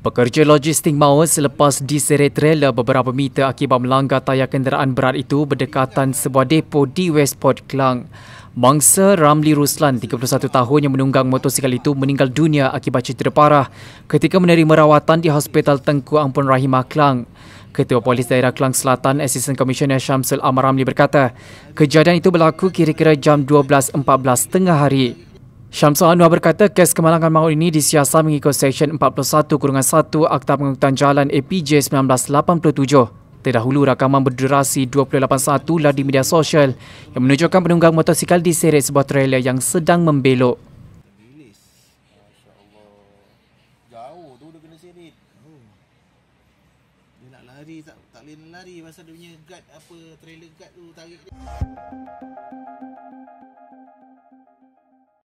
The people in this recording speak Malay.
Pekerja logistik Mawa selepas diseret rela beberapa meter akibat melanggar tayar kenderaan berat itu berdekatan sebuah depo di Westport, Kelang. Mangsa Ramli Ruslan, 31 tahun yang menunggang motosikal itu meninggal dunia akibat cedera parah ketika menerima rawatan di Hospital Tengku Ampun Rahimah, Kelang. Ketua Polis Daerah Kelang Selatan, Assistant Commissioner Syamsul Amar Ramli berkata, kejadian itu berlaku kira-kira jam 12.14 tengah hari. Syamsul Anwar berkata kes kemalangan maut ini disiasat mengikut Seksyen 41-1 Akta Pengangkutan Jalan APJ 1987. Terdahulu, rakaman berdurasi 28 saat tular di media sosial yang menunjukkan penunggang motosikal diseret sebuah trailer yang sedang membelok. Hmm. Lari, tak, tak boleh lari pasal dia punya guard apa trailer guard tu tarik dia.